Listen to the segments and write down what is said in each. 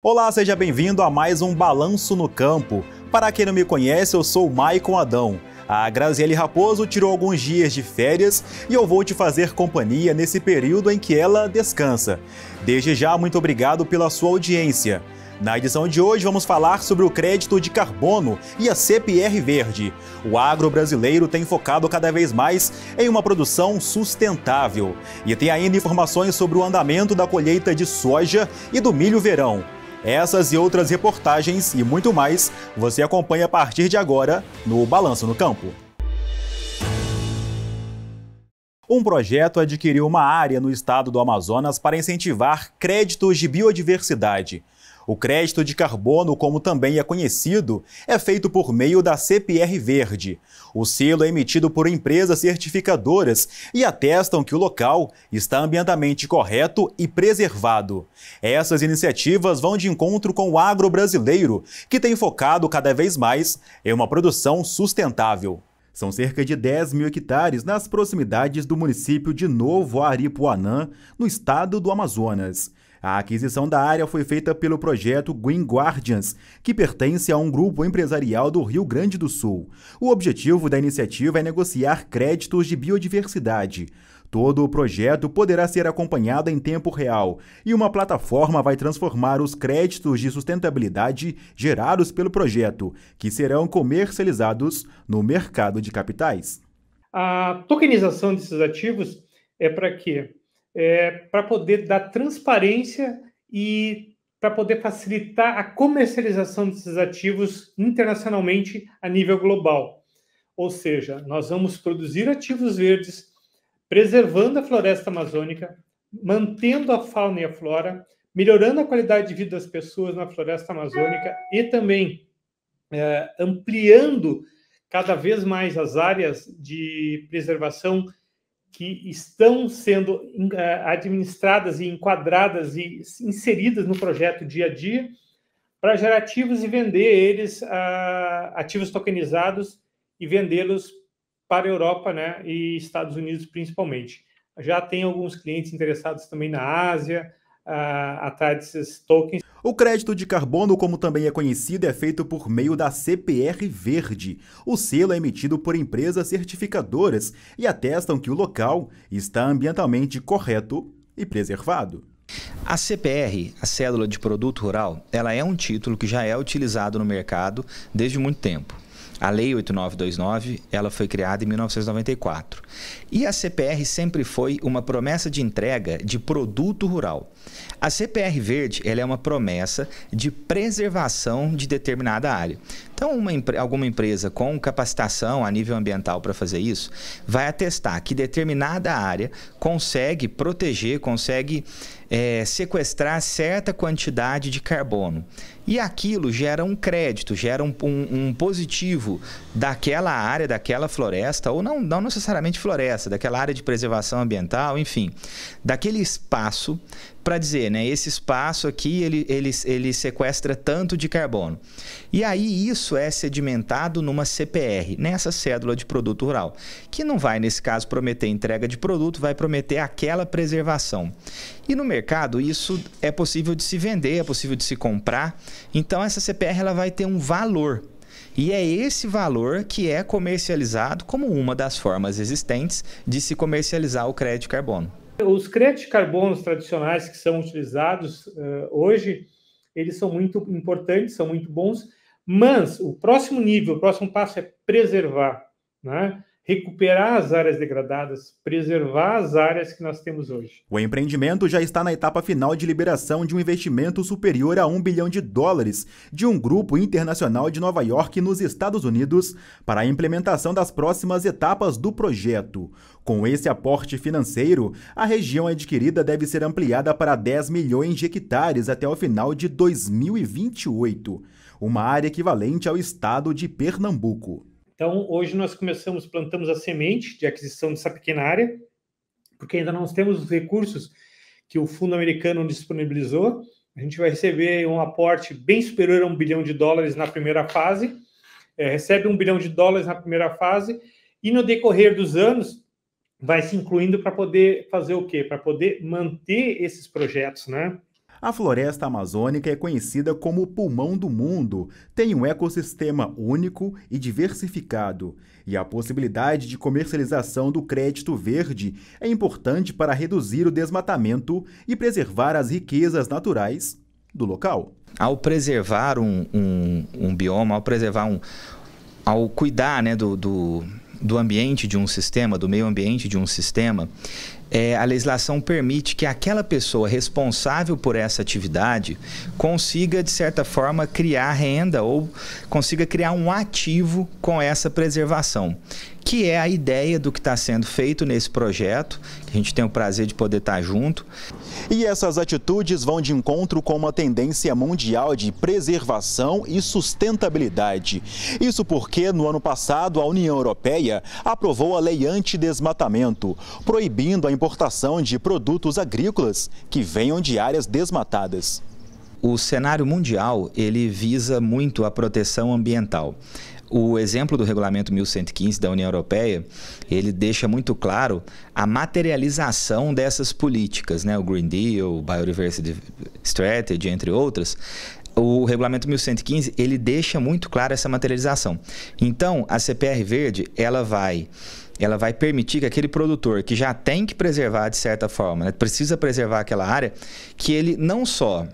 Olá, seja bem-vindo a mais um Balanço no Campo. Para quem não me conhece, eu sou o Maicon Adão. A Graziele Raposo tirou alguns dias de férias e eu vou te fazer companhia nesse período em que ela descansa. Desde já, muito obrigado pela sua audiência. Na edição de hoje, vamos falar sobre o crédito de carbono e a CPR Verde. O agro brasileiro tem focado cada vez mais em uma produção sustentável. E tem ainda informações sobre o andamento da colheita de soja e do milho verão. Essas e outras reportagens e muito mais você acompanha a partir de agora no Balanço no Campo. Um projeto adquiriu uma área no estado do Amazonas para incentivar créditos de biodiversidade. O crédito de carbono, como também é conhecido, é feito por meio da CPR Verde. O selo é emitido por empresas certificadoras e atestam que o local está ambientalmente correto e preservado. Essas iniciativas vão de encontro com o agro brasileiro, que tem focado cada vez mais em uma produção sustentável. São cerca de 10 mil hectares nas proximidades do município de Novo Aripuanã, no estado do Amazonas. A aquisição da área foi feita pelo projeto Green Guardians, que pertence a um grupo empresarial do Rio Grande do Sul. O objetivo da iniciativa é negociar créditos de biodiversidade. Todo o projeto poderá ser acompanhado em tempo real e uma plataforma vai transformar os créditos de sustentabilidade gerados pelo projeto, que serão comercializados no mercado de capitais. A tokenização desses ativos é para quê? é, para poder dar transparência e para poder facilitar a comercialização desses ativos internacionalmente a nível global. Ou seja, nós vamos produzir ativos verdes, preservando a floresta amazônica, mantendo a fauna e a flora, melhorando a qualidade de vida das pessoas na floresta amazônica e também é, ampliando cada vez mais as áreas de preservação que estão sendo eh, administradas e enquadradas e inseridas no projeto dia a dia para gerar ativos e vender eles a, ah, ativos tokenizados e vendê-los para a Europa né, e Estados Unidos principalmente. Já tem alguns clientes interessados também na Ásia, a, ah, a tokens. O crédito de carbono, como também é conhecido, é feito por meio da CPR Verde. O selo é emitido por empresas certificadoras e atestam que o local está ambientalmente correto e preservado. A CPR, a Cédula de Produto Rural, ela é um título que já é utilizado no mercado desde muito tempo. A Lei 8929, ela foi criada em 1994. E a CPR sempre foi uma promessa de entrega de produto rural. A CPR verde, ela é uma promessa de preservação de determinada área. Então, uma, alguma empresa com capacitação a nível ambiental para fazer isso vai atestar que determinada área consegue proteger, consegue é, sequestrar certa quantidade de carbono. E aquilo gera um crédito, gera um, um, um, positivo daquela área, daquela floresta, ou não, não necessariamente floresta, daquela área de preservação ambiental, enfim, daquele espaço para dizer, né, esse espaço aqui ele, ele, ele sequestra tanto de carbono. E aí isso é sedimentado numa CPR, nessa cédula de produto rural, que não vai, nesse caso, prometer entrega de produto, vai prometer aquela preservação. E no mercado isso é possível de se vender, é possível de se comprar. Então essa CPR ela vai ter um valor e é esse valor que é comercializado como uma das formas existentes de se comercializar o crédito carbono. Os créditos de carbono tradicionais que são utilizados uh, hoje, eles são muito importantes, são muito bons, mas o próximo nível, o próximo passo é preservar, né? recuperar as áreas degradadas, preservar as áreas que nós temos hoje. O empreendimento já está na etapa final de liberação de um investimento superior a um bilhão de dólares de um grupo internacional de Nova York nos Estados Unidos para a implementação das próximas etapas do projeto. Com esse aporte financeiro, a região adquirida deve ser ampliada para 10 milhões de hectares até o final de 2028, uma área equivalente ao estado de Pernambuco. Então, hoje nós começamos, plantamos a semente de aquisição dessa pequena área, porque ainda não temos os recursos que o fundo americano disponibilizou. A gente vai receber um aporte bem superior a um bilhão de dólares na primeira fase, é, recebe um bilhão de dólares na primeira fase, e no decorrer dos anos vai se incluindo para poder fazer o quê? Para poder manter esses projetos, né? A floresta amazônica é conhecida como o pulmão do mundo, tem um ecossistema único e diversificado, e a possibilidade de comercialização do crédito verde é importante para reduzir o desmatamento e preservar as riquezas naturais do local. Ao preservar um, um, um bioma, ao preservar um. ao cuidar né, do, do, do ambiente de um sistema, do meio ambiente de um sistema, é, a legislação permite que aquela pessoa responsável por essa atividade consiga, de certa forma, criar renda ou consiga criar um ativo com essa preservação que é a ideia do que está sendo feito nesse projeto, que a gente tem o prazer de poder estar tá junto. E essas atitudes vão de encontro com uma tendência mundial de preservação e sustentabilidade. Isso porque, no ano passado, a União Europeia aprovou a Lei Anti-Desmatamento, proibindo a importação de produtos agrícolas que venham de áreas desmatadas o cenário mundial ele visa muito a proteção ambiental o exemplo do regulamento 1115 da União Europeia, ele deixa muito claro a materialização dessas políticas, né? o Green Deal, Biodiversity Strategy, entre outras. O regulamento 1115, ele deixa muito claro essa materialização. Então, a CPR verde, ela vai ela vai permitir que aquele produtor que já tem que preservar de certa forma, né? precisa preservar aquela área, que ele não só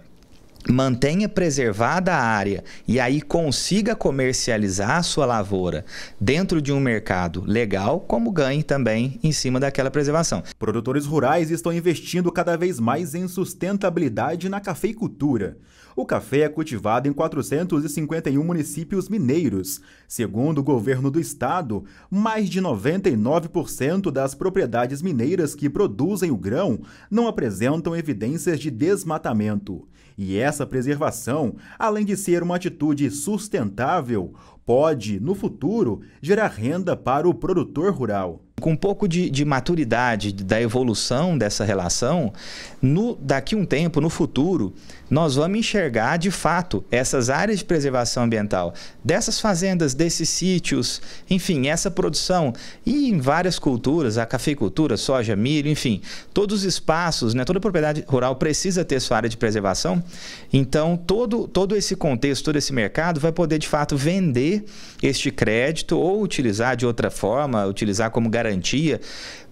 mantenha preservada a área e aí consiga comercializar a sua lavoura dentro de um mercado legal, como ganhe também em cima daquela preservação. Produtores rurais estão investindo cada vez mais em sustentabilidade na cafeicultura o café é cultivado em 451 municípios mineiros. Segundo o governo do estado, mais de 99% das propriedades mineiras que produzem o grão não apresentam evidências de desmatamento. E essa preservação, além de ser uma atitude sustentável, pode, no futuro, gerar renda para o produtor rural com um pouco de, de maturidade da evolução dessa relação, no, daqui um tempo, no futuro, nós vamos enxergar de fato essas áreas de preservação ambiental, dessas fazendas, desses sítios, enfim, essa produção. E em várias culturas, a cafeicultura, soja, milho, enfim, todos os espaços, né, toda propriedade rural precisa ter sua área de preservação. Então, todo, todo esse contexto, todo esse mercado vai poder de fato vender este crédito ou utilizar de outra forma, utilizar como garantia garantia,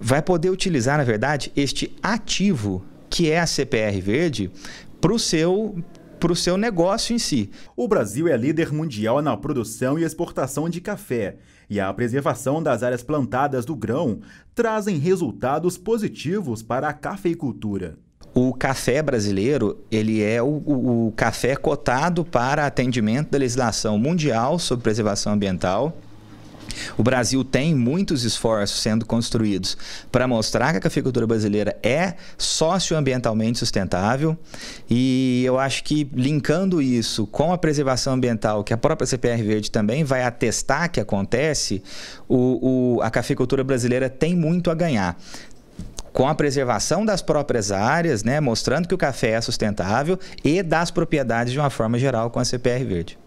vai poder utilizar, na verdade, este ativo que é a CPR Verde para o seu para o seu negócio em si. O Brasil é líder mundial na produção e exportação de café, e a preservação das áreas plantadas do grão trazem resultados positivos para a cafeicultura. O café brasileiro, ele é o, o, o café cotado para atendimento da legislação mundial sobre preservação ambiental, o Brasil tem muitos esforços sendo construídos para mostrar que a cafeicultura brasileira é socioambientalmente sustentável e eu acho que linkando isso com a preservação ambiental, que a própria CPR Verde também vai atestar que acontece, o, o, a cafeicultura brasileira tem muito a ganhar com a preservação das próprias áreas, né, mostrando que o café é sustentável e das propriedades de uma forma geral com a CPR Verde.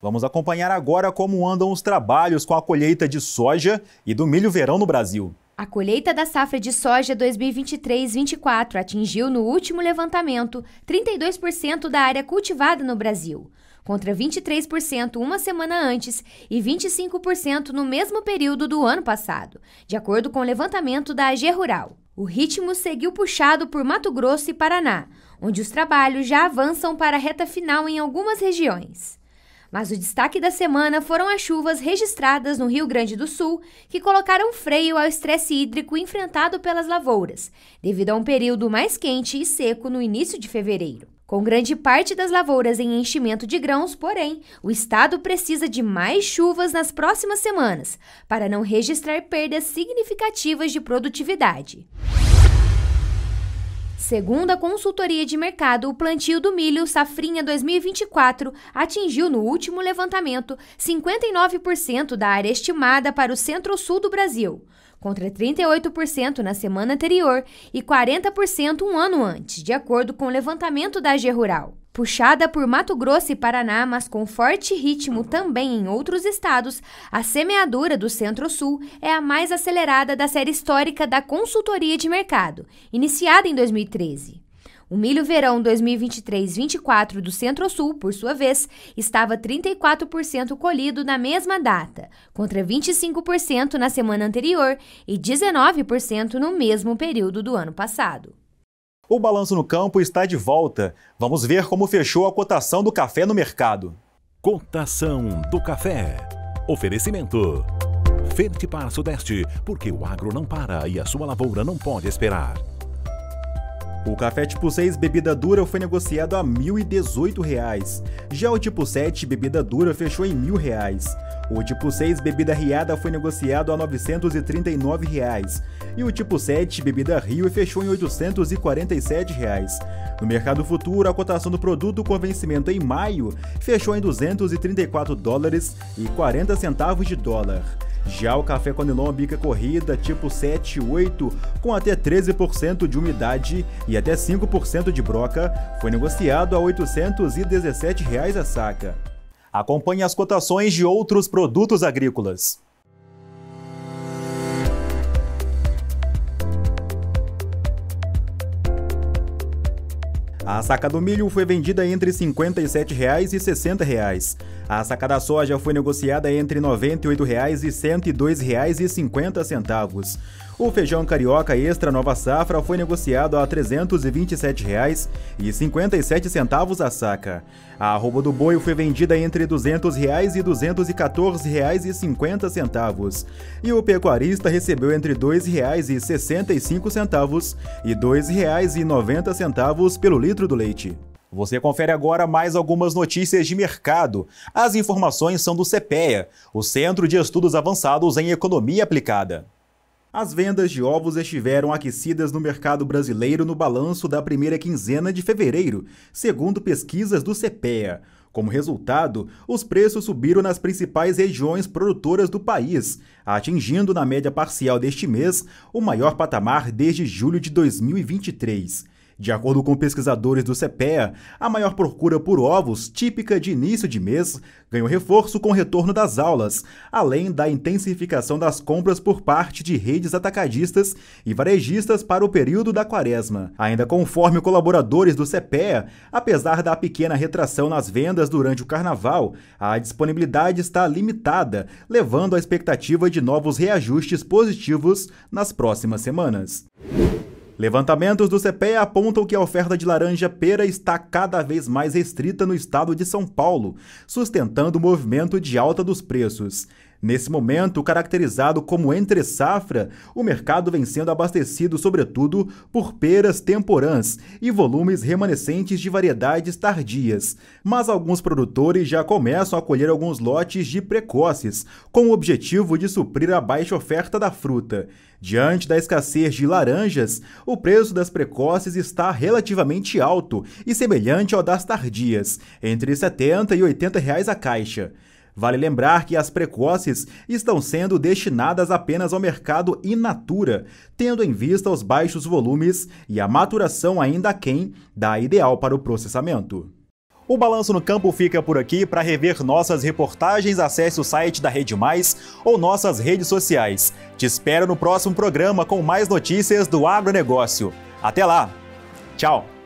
Vamos acompanhar agora como andam os trabalhos com a colheita de soja e do milho verão no Brasil. A colheita da safra de soja 2023-24 atingiu no último levantamento 32% da área cultivada no Brasil, contra 23% uma semana antes e 25% no mesmo período do ano passado, de acordo com o levantamento da AG Rural. O ritmo seguiu puxado por Mato Grosso e Paraná, onde os trabalhos já avançam para a reta final em algumas regiões. Mas o destaque da semana foram as chuvas registradas no Rio Grande do Sul, que colocaram freio ao estresse hídrico enfrentado pelas lavouras, devido a um período mais quente e seco no início de fevereiro. Com grande parte das lavouras em enchimento de grãos, porém, o estado precisa de mais chuvas nas próximas semanas para não registrar perdas significativas de produtividade. Segundo a consultoria de mercado, o plantio do milho safrinha 2024 atingiu no último levantamento 59% da área estimada para o centro-sul do Brasil, contra 38% na semana anterior e 40% um ano antes, de acordo com o levantamento da AG Rural puxada por Mato Grosso e Paraná, mas com forte ritmo também em outros estados, a semeadura do Centro-Sul é a mais acelerada da série histórica da consultoria de mercado, iniciada em 2013. O milho verão 2023-24 do Centro-Sul, por sua vez, estava 34% colhido na mesma data, contra 25% na semana anterior e 19% no mesmo período do ano passado. O balanço no campo está de volta. Vamos ver como fechou a cotação do café no mercado. Cotação do café. Oferecimento. Fertipar Sudeste, porque o agro não para e a sua lavoura não pode esperar. O café tipo 6 bebida dura foi negociado a R$ 1.018. Já o tipo 7 bebida dura fechou em R$ 1.000. O tipo 6 bebida riada foi negociado a R$ 939 reais, e o tipo 7 bebida rio fechou em R$ 847. Reais. No mercado futuro, a cotação do produto com vencimento em maio fechou em 234 dólares e 40 centavos de dólar. Já o café Conilon bica corrida tipo 7 8, com até 13% de umidade e até 5% de broca, foi negociado a R$ 817 reais a saca. Acompanhe as cotações de outros produtos agrícolas. A saca do milho foi vendida entre R$ 57,00 e R$ 60,00. A saca da soja foi negociada entre R$ 98,00 e R$ 102,50. O feijão carioca extra nova safra foi negociado a R$ 327,57 a saca. A arroba do boi foi vendida entre R$ 200 e R$ 214,50. E o pecuarista recebeu entre R$ 2,65 e R$ 2,90 pelo litro do leite. Você confere agora mais algumas notícias de mercado. As informações são do CPEA, o Centro de Estudos Avançados em Economia Aplicada. As vendas de ovos estiveram aquecidas no mercado brasileiro no balanço da primeira quinzena de fevereiro, segundo pesquisas do CPEA. Como resultado, os preços subiram nas principais regiões produtoras do país, atingindo na média parcial deste mês o maior patamar desde julho de 2023. De acordo com pesquisadores do CPEA, a maior procura por ovos, típica de início de mês, ganhou reforço com o retorno das aulas, além da intensificação das compras por parte de redes atacadistas e varejistas para o período da quaresma. Ainda conforme colaboradores do CPEA, apesar da pequena retração nas vendas durante o carnaval, a disponibilidade está limitada, levando à expectativa de novos reajustes positivos nas próximas semanas. Levantamentos do CPE apontam que a oferta de laranja pera está cada vez mais restrita no estado de São Paulo, sustentando o movimento de alta dos preços. Nesse momento, caracterizado como entre safra, o mercado vem sendo abastecido sobretudo por peras temporãs e volumes remanescentes de variedades tardias, mas alguns produtores já começam a colher alguns lotes de precoces, com o objetivo de suprir a baixa oferta da fruta. Diante da escassez de laranjas, o preço das precoces está relativamente alto e semelhante ao das tardias, entre 70 e 80 reais a caixa. Vale lembrar que as precoces estão sendo destinadas apenas ao mercado in natura, tendo em vista os baixos volumes e a maturação ainda quem da ideal para o processamento. O Balanço no Campo fica por aqui. Para rever nossas reportagens, acesse o site da Rede Mais ou nossas redes sociais. Te espero no próximo programa com mais notícias do agronegócio. Até lá! Tchau!